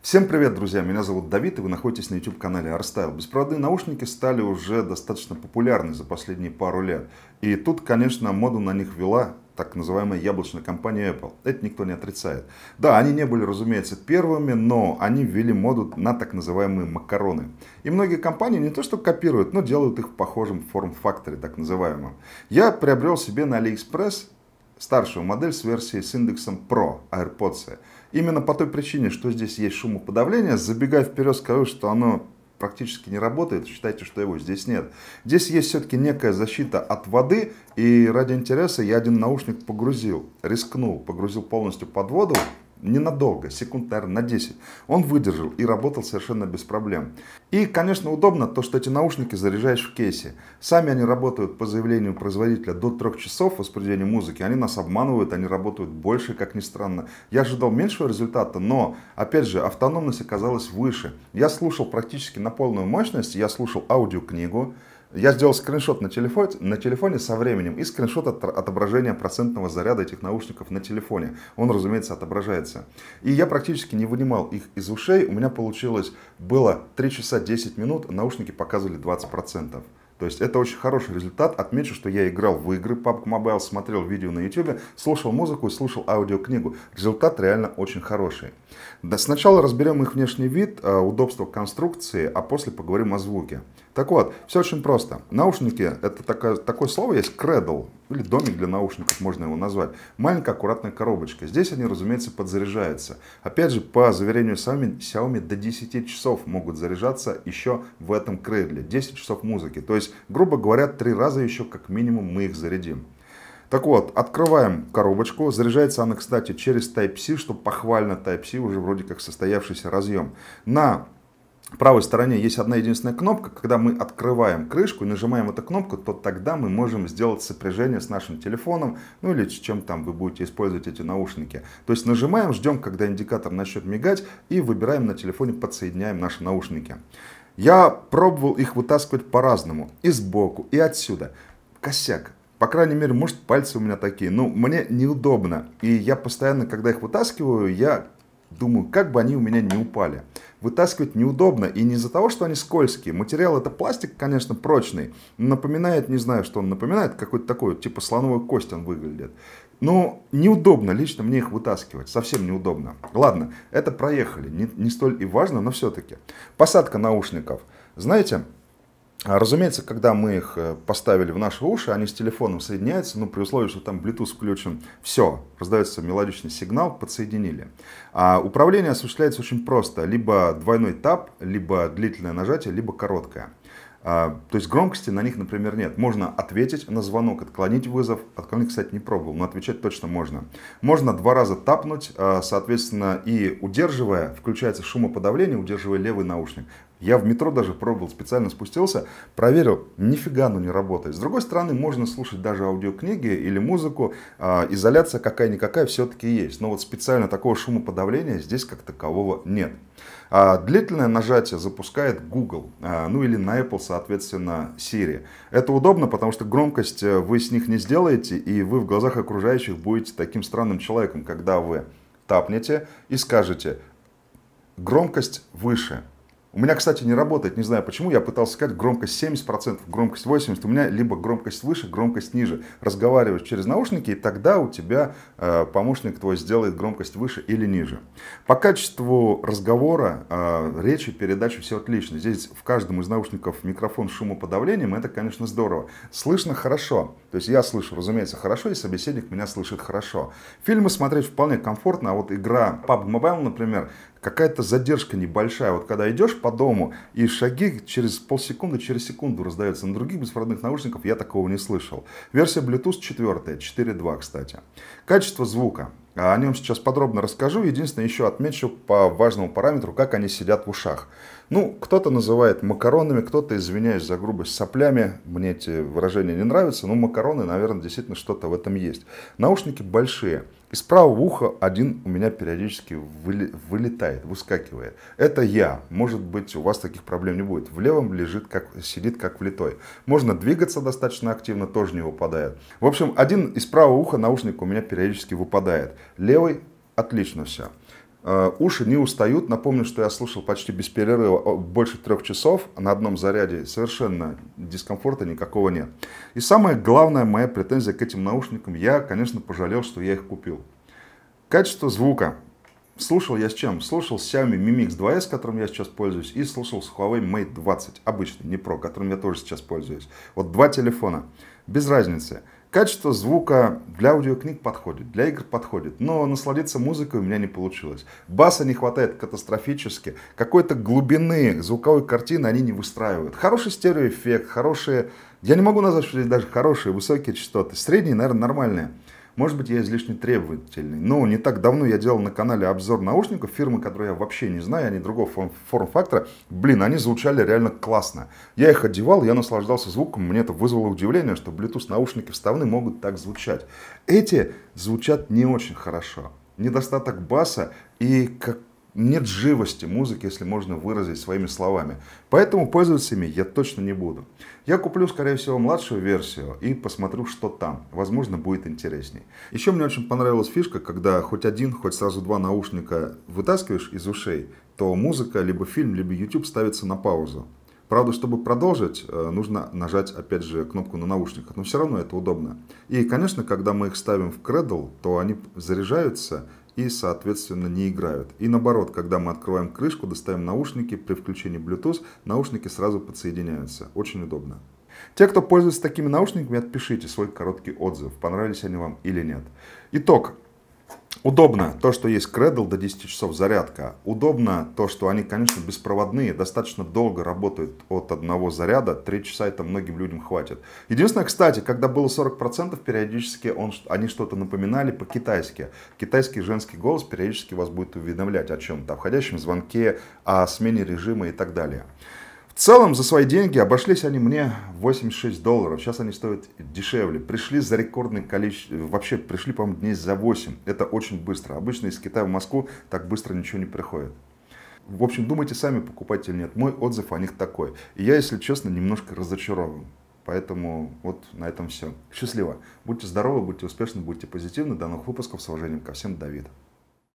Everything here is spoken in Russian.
Всем привет, друзья! Меня зовут Давид, и вы находитесь на YouTube-канале Арстайл. Беспроводные наушники стали уже достаточно популярны за последние пару лет. И тут, конечно, моду на них вела так называемая яблочная компания Apple. Это никто не отрицает. Да, они не были, разумеется, первыми, но они ввели моду на так называемые макароны. И многие компании не то что копируют, но делают их в похожем форм-факторе, так называемом. Я приобрел себе на AliExpress старшую модель с версией с индексом Pro AirPods. Именно по той причине, что здесь есть шумоподавление, забегая вперед, скажу, что оно практически не работает, считайте, что его здесь нет. Здесь есть все-таки некая защита от воды, и ради интереса я один наушник погрузил, рискнул, погрузил полностью под воду, ненадолго, секунд, наверное, на 10. Он выдержал и работал совершенно без проблем. И, конечно, удобно то, что эти наушники заряжаешь в кейсе. Сами они работают по заявлению производителя до 3 часов воспроизведения музыки. Они нас обманывают, они работают больше, как ни странно. Я ожидал меньшего результата, но, опять же, автономность оказалась выше. Я слушал практически на полную мощность, я слушал аудиокнигу, я сделал скриншот на телефоне, на телефоне со временем и скриншот от отображения процентного заряда этих наушников на телефоне. Он, разумеется, отображается. И я практически не вынимал их из ушей. У меня получилось, было 3 часа 10 минут, наушники показывали 20%. То есть это очень хороший результат. Отмечу, что я играл в игры PUBG Mobile, смотрел видео на YouTube, слушал музыку и слушал аудиокнигу. Результат реально очень хороший. Да, сначала разберем их внешний вид, э, удобство конструкции, а после поговорим о звуке. Так вот, все очень просто. Наушники, это такое, такое слово есть, кредл или домик для наушников, можно его назвать. Маленькая аккуратная коробочка. Здесь они, разумеется, подзаряжаются. Опять же, по заверению сами, Xiaomi до 10 часов могут заряжаться еще в этом крыле. 10 часов музыки. То есть, грубо говоря, три раза еще как минимум мы их зарядим. Так вот, открываем коробочку. Заряжается она, кстати, через Type-C, что похвально Type-C, уже вроде как состоявшийся разъем. На правой стороне есть одна единственная кнопка. Когда мы открываем крышку и нажимаем эту кнопку, то тогда мы можем сделать сопряжение с нашим телефоном, ну или с чем там вы будете использовать эти наушники. То есть нажимаем, ждем, когда индикатор начнет мигать и выбираем на телефоне, подсоединяем наши наушники. Я пробовал их вытаскивать по-разному, и сбоку, и отсюда. Косяк. По крайней мере, может, пальцы у меня такие. но ну, мне неудобно. И я постоянно, когда их вытаскиваю, я думаю, как бы они у меня не упали вытаскивать неудобно. И не из-за того, что они скользкие. Материал это пластик, конечно, прочный. Напоминает, не знаю, что он напоминает, какой-то такой, типа слоновой кость он выглядит. Но неудобно лично мне их вытаскивать, совсем неудобно. Ладно, это проехали, не, не столь и важно, но все-таки. Посадка наушников. Знаете, а, разумеется, когда мы их э, поставили в наши уши, они с телефоном соединяются, но ну, при условии, что там Bluetooth включен, все, раздается мелодичный сигнал, подсоединили. А управление осуществляется очень просто, либо двойной тап, либо длительное нажатие, либо короткое. А, то есть громкости на них, например, нет. Можно ответить на звонок, отклонить вызов. Отклонить, кстати, не пробовал, но отвечать точно можно. Можно два раза тапнуть, а, соответственно, и удерживая, включается шумоподавление, удерживая левый наушник. Я в метро даже пробовал, специально спустился, проверил, нифига оно не работает. С другой стороны, можно слушать даже аудиокниги или музыку, э, изоляция какая-никакая все-таки есть. Но вот специально такого шумоподавления здесь как такового нет. А длительное нажатие запускает Google, а, ну или на Apple, соответственно, Siri. Это удобно, потому что громкость э, вы с них не сделаете, и вы в глазах окружающих будете таким странным человеком, когда вы тапнете и скажете «громкость выше», у меня, кстати, не работает, не знаю почему, я пытался сказать громкость 70%, громкость 80%, у меня либо громкость выше, громкость ниже. Разговариваешь через наушники, и тогда у тебя э, помощник твой сделает громкость выше или ниже. По качеству разговора, э, речи, передачи все отлично. Здесь в каждом из наушников микрофон с шумоподавлением, это, конечно, здорово. Слышно хорошо, то есть я слышу, разумеется, хорошо, и собеседник меня слышит хорошо. Фильмы смотреть вполне комфортно, а вот игра PUBG Mobile, например, какая-то задержка небольшая. Вот когда идешь по дому, и шаги через полсекунды, через секунду раздаются. На других беспроводных наушников я такого не слышал. Версия Bluetooth 4, 4.2, кстати. Качество звука. А о нем сейчас подробно расскажу. Единственное, еще отмечу по важному параметру, как они сидят в ушах. Ну, кто-то называет макаронами, кто-то, извиняюсь за грубость, соплями. Мне эти выражения не нравятся, но макароны, наверное, действительно что-то в этом есть. Наушники большие. Из правого уха один у меня периодически вылетает, выскакивает. Это я. Может быть, у вас таких проблем не будет. В левом лежит как, сидит как влитой. Можно двигаться достаточно активно, тоже не выпадает. В общем, один из правого уха наушник у меня периодически выпадает. Левый отлично все. Э, уши не устают. Напомню, что я слушал почти без перерыва больше трех часов на одном заряде. Совершенно дискомфорта никакого нет. И самая главная моя претензия к этим наушникам. Я, конечно, пожалел, что я их купил. Качество звука. Слушал я с чем? Слушал с Xiaomi Mi Mix 2S, которым я сейчас пользуюсь, и слушал с Huawei Mate 20, обычный, не Pro, которым я тоже сейчас пользуюсь. Вот два телефона, без разницы. Качество звука для аудиокниг подходит, для игр подходит, но насладиться музыкой у меня не получилось. Баса не хватает катастрофически, какой-то глубины звуковой картины они не выстраивают. Хороший стереоэффект, хорошие, я не могу назвать, что здесь даже хорошие высокие частоты, средние, наверное, нормальные. Может быть, я излишне требовательный. Но не так давно я делал на канале обзор наушников фирмы, которую я вообще не знаю, они другого форм- фактора Блин, они звучали реально классно. Я их одевал, я наслаждался звуком, мне это вызвало удивление, что Bluetooth наушники вставные могут так звучать. Эти звучат не очень хорошо недостаток баса и как нет живости музыки, если можно выразить своими словами. Поэтому пользоваться ими я точно не буду. Я куплю, скорее всего, младшую версию и посмотрю, что там. Возможно, будет интересней. Еще мне очень понравилась фишка, когда хоть один, хоть сразу два наушника вытаскиваешь из ушей, то музыка, либо фильм, либо YouTube ставится на паузу. Правда, чтобы продолжить, э, нужно нажать, опять же, кнопку на наушниках, но все равно это удобно. И, конечно, когда мы их ставим в Cradle, то они заряжаются и, соответственно, не играют. И наоборот, когда мы открываем крышку, достаем наушники, при включении Bluetooth наушники сразу подсоединяются. Очень удобно. Те, кто пользуется такими наушниками, отпишите свой короткий отзыв, понравились они вам или нет. Итог. Удобно то, что есть Cradle до 10 часов зарядка. Удобно то, что они, конечно, беспроводные, достаточно долго работают от одного заряда. три часа это многим людям хватит. Единственное, кстати, когда было 40%, периодически он, они что-то напоминали по-китайски. Китайский женский голос периодически вас будет уведомлять о чем-то, о входящем звонке, о смене режима и так далее. В целом, за свои деньги обошлись они мне 86 долларов. Сейчас они стоят дешевле. Пришли за рекордное количество... Вообще, пришли, по-моему, дней за 8. Это очень быстро. Обычно из Китая в Москву так быстро ничего не приходит. В общем, думайте сами, покупать или нет. Мой отзыв о них такой. И я, если честно, немножко разочарован. Поэтому вот на этом все. Счастливо. Будьте здоровы, будьте успешны, будьте позитивны. До новых выпусков. С уважением ко всем. Давид.